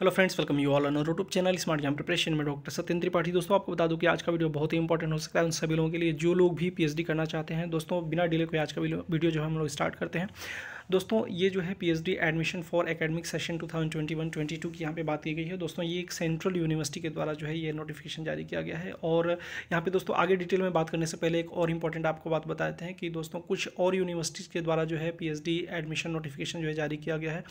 hello friends welcome you all on YouTube channel smart jam preparation में doctor Satyan Tripathi दोस्तों आपको बता दूं कि आज का वीडियो बहुत ही इंपॉर्टेंट हो सकता है उन सभी लोगों के लिए जो लोग भी पीएचडी करना चाहते हैं दोस्तों बिना डिले के आज का वीडियो जो है हम लोग स्टार्ट करते हैं दोस्तों ये जो है PhD admission for academic session 2021-22 की यहाँ पे बात की गई है दोस्तों ये एक सेंट्रल यूनिवर्सिटी के द्वारा जो है ये नोटिफिकेशन जारी किया गया है और यहाँ पे दोस्तों आगे डिटेल में बात करने से पहले एक और इंपॉर्टेंट आपको बात बताते हैं कि दोस्तों कुछ और यूनिवर्सिटीज़ के द्वारा जो है पी एडमिशन नोटिफिकेशन जो है जारी किया गया है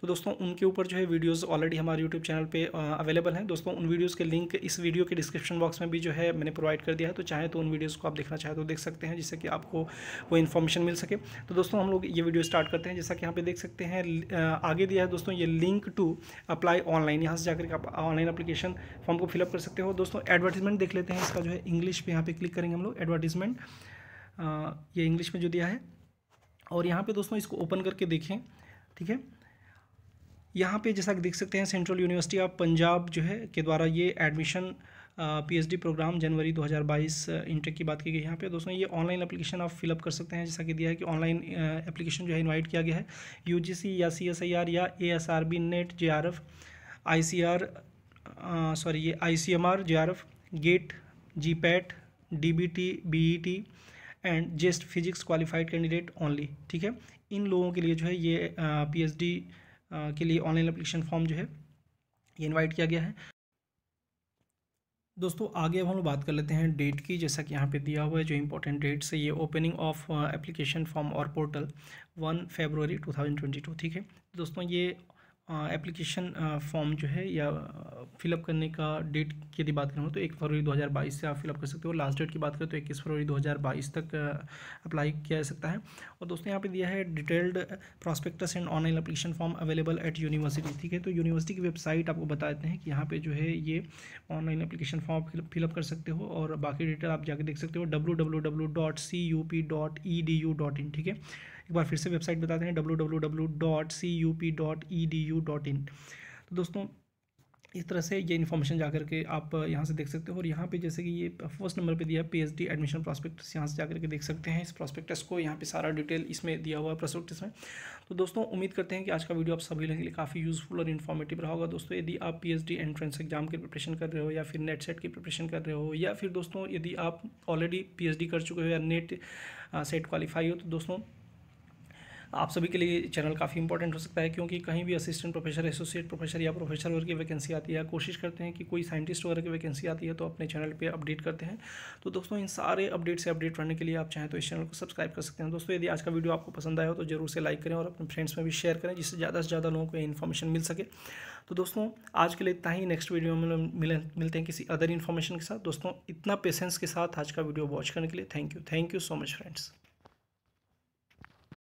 तो दोस्तों उनके ऊपर जो है वीडियोज़ ऑलरेडी हमारे यूट्यूब चैनल पर अवेलेबल हैं दोस्तों उन वीडियोज़ के लिंक इस वीडियो के डिस्क्रिप्शन बॉक्स में भी जो है मैंने प्रोवाइड कर दिया है तो चाहे तो उन वीडियोज़ को आप देखना चाहे तो देख सकते हैं जिससे कि आपको वो इन्फॉर्मेशन मिल सके तो दोस्तों हम लोग ये वीडियो स्टार्ट करते हैं जैसा कि यहाँ पे देख सकते हैं आगे दिया है दोस्तों ये लिंक टू अप्लाई ऑनलाइन यहाँ से जाकर आप ऑनलाइन अप्लीकेशन फॉर्म को फिलअप कर सकते हो दोस्तों एडवर्टीजमेंट देख लेते हैं इसका जो है इंग्लिश पे यहाँ पे क्लिक करेंगे हम लोग एडवर्टीजमेंट ये इंग्लिश में जो दिया है और यहाँ पर दोस्तों इसको ओपन करके देखें ठीक है यहाँ पे जैसा देख सकते हैं सेंट्रल यूनिवर्सिटी ऑफ पंजाब जो है के द्वारा ये एडमिशन पीएचडी प्रोग्राम जनवरी 2022 इंटेक की बात की गई यहाँ पे दोस्तों ये ऑनलाइन एप्लीकेशन आप फिलअप कर सकते हैं जैसा कि दिया है कि ऑनलाइन एप्लीकेशन जो है इन्वाइट किया गया है यूजीसी या सीएसआईआर या ASRB NET JRF ICR sorry ये ICMR JRF GATE GPAT DBT BET and just physics qualified candidate only ठीक है इन लोगों के लिए जो है ये पी के लिए ऑनलाइन अप्लीकेशन फॉर्म जो है ये इन्वाइट किया गया है दोस्तों आगे अब हम लोग बात कर लेते हैं डेट की जैसा कि यहाँ पे दिया हुआ है जो इंपॉर्टेंट डेट्स है ये ओपनिंग ऑफ एप्लीकेशन फॉर्म और पोर्टल वन ट्वेंटी टू ठीक है दोस्तों ये एप्लीकेशन फॉर्म जो है या फिलअप करने का डेट की यदि बात करूँ तो एक फरवरी 2022 से आप फिलअप कर सकते हो लास्ट डेट की बात करें तो इक्कीस फरवरी 2022 तक अप्लाई किया जा सकता है और दोस्तों यहाँ पे दिया है detailed prospectus and online application form available at university ठीक है तो यूनिवर्सिटी की वेबसाइट आपको बता देते हैं कि यहाँ पर जो है ये ऑनलाइन अपलीकेशन फॉर्म फिलअप कर सकते हो और बाकी डिटेल आप जाके देख सकते हो डब्ल्यू ठीक है एक बार फिर से वेबसाइट बताते हैं W W W dot C U P dot E D U dot in तो दोस्तों इस तरह से ये इन्फॉर्मेशन जा करके आप यहाँ से देख सकते हो और यहाँ पे जैसे कि ये फर्स्ट नंबर पे दिया है पीएचडी एडमिशन प्रॉस्पेक्टस यहाँ से जा करके देख सकते हैं इस प्रॉस्पेक्टस को यहाँ पे सारा डिटेल इसमें दिया हुआ है प्रॉस्पेक्टस में तो दोस्तों उम्मीद करते हैं कि आज का वीडियो आप सभी लोगों के लिए काफ़ी यूज़फुल और इन्फॉर्मेटिव रहा होगा दोस्तों यदि आप पी एंट्रेंस एग्जाम की प्रिपरेशन कर रहे हो या फिर नेट सेट की प्रिपरेशन कर रहे हो या फिर दोस्तों यदि आप ऑलरेडी पी कर चुके हो या नेट सेट क्वालिफाई हो तो दोस्तों आप सभी के लिए चैनल काफ़ी इंपॉर्टेंट हो सकता है क्योंकि कहीं भी असिस्टेंट प्रोफेसर एसोसिएट प्रोफेसर या प्रोफेसर वर्ग की वैकेंसी आती है कोशिश करते हैं कि कोई साइंटिस्ट वगैरह की वैकेंसी आती है तो अपने चैनल पर अपडेट करते हैं तो दोस्तों इन सारे अपडेट से अपडेट रहने के लिए आप चाहें तो इस चैनल को सब्सक्राइब कर सकते हैं दोस्तों यदि आज का वीडियो आपको पसंद आया हो तो जरूर से लाइक करें और अपने फ्रेंड्स में भी शेयर करें जिससे ज़्यादा से ज़्यादा लोगों को इन्फॉर्मेशन मिल सके तो दोस्तों आज के लिए इतना ही नेक्स्ट वीडियो में मिलते हैं किसी अदर इन्फॉर्मेशन के साथ दोस्तों इतना पेशेंस के साथ आज का वीडियो वॉच करने के लिए thank you thank you so much friends